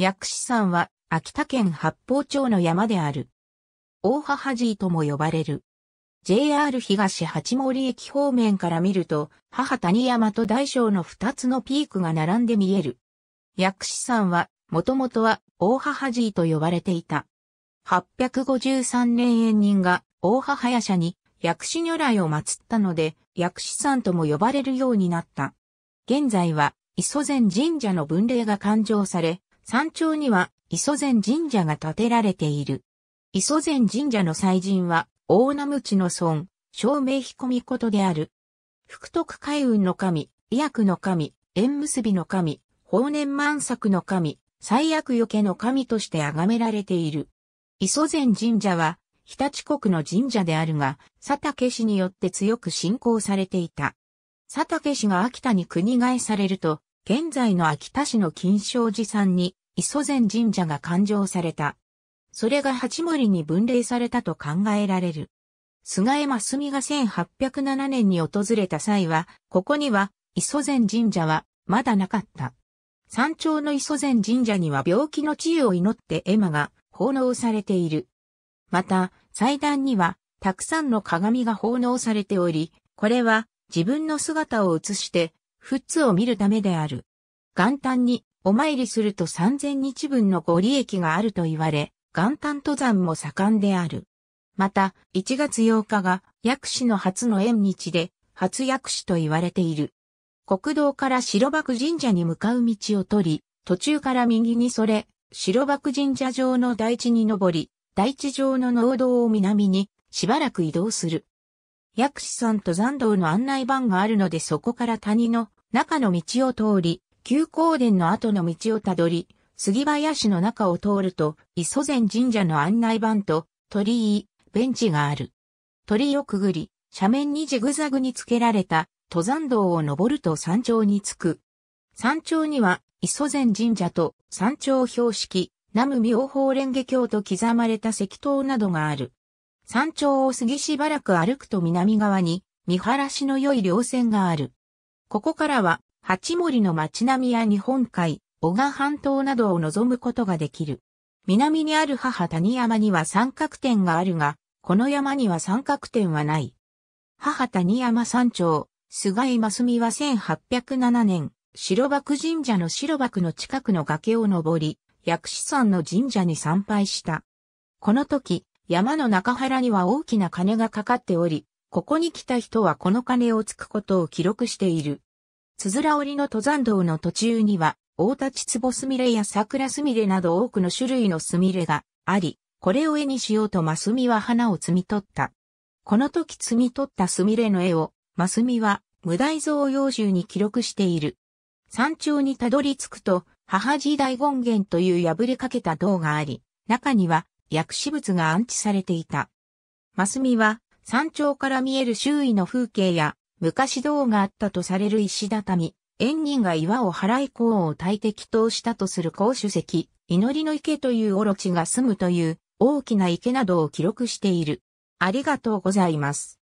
薬師山は秋田県八方町の山である。大母寺とも呼ばれる。JR 東八森駅方面から見ると、母谷山と大小の二つのピークが並んで見える。薬師山は、もともとは大母寺と呼ばれていた。853年縁人が大母屋社に薬師如来を祀ったので、薬師山とも呼ばれるようになった。現在は、磯前神社の分霊が勘定され、山頂には磯前神社が建てられている。磯前神社の祭神は、大名無知の孫、照明彦みことである。福徳海運の神、医薬の神、縁結びの神、法年満作の神、最悪よけの神として崇められている。磯前神社は、日立国の神社であるが、佐竹氏によって強く信仰されていた。佐竹氏が秋田に国替えされると、現在の秋田市の金正寺山に磯前神社が勘定された。それが八森に分類されたと考えられる。菅江真澄が1807年に訪れた際は、ここには磯前神社はまだなかった。山頂の磯前神社には病気の治癒を祈って絵馬が奉納されている。また、祭壇にはたくさんの鏡が奉納されており、これは自分の姿を映して仏を見るためである。元旦にお参りすると三千日分のご利益があると言われ、元旦登山も盛んである。また、1月8日が薬師の初の縁日で、初薬師と言われている。国道から白幕神社に向かう道を取り、途中から右にそれ、白幕神社上の大地に登り、大地上の農道を南にしばらく移動する。薬師ん登山道の案内板があるのでそこから谷の中の道を通り、旧光殿の後の道をたどり、杉林の中を通ると、磯前神社の案内板と鳥居、ベンチがある。鳥居をくぐり、斜面にジグザグにつけられた登山道を登ると山頂に着く。山頂には磯前神社と山頂標識、南無妙法蓮華経と刻まれた石塔などがある。山頂を過ぎしばらく歩くと南側に見晴らしの良い稜線がある。ここからは八森の町並みや日本海、小賀半島などを望むことができる。南にある母谷山には三角点があるが、この山には三角点はない。母谷山山頂、菅井正美は1807年、白幕神社の白幕の近くの崖を登り、薬師山の神社に参拝した。この時、山の中原には大きな金がかかっており、ここに来た人はこの金をつくことを記録している。つづら折りの登山道の途中には、大立ちぼすみれや桜すみれなど多くの種類のすみれがあり、これを絵にしようとマスミは花を摘み取った。この時摘み取ったすみれの絵を、マスミは無題像用集に記録している。山頂にたどり着くと、母時代権現という破れかけた銅があり、中には薬師仏が安置されていた。マスミは山頂から見える周囲の風景や昔銅があったとされる石畳、縁人が岩を払い功を大敵としたとする公主石、祈りの池というオロチが住むという大きな池などを記録している。ありがとうございます。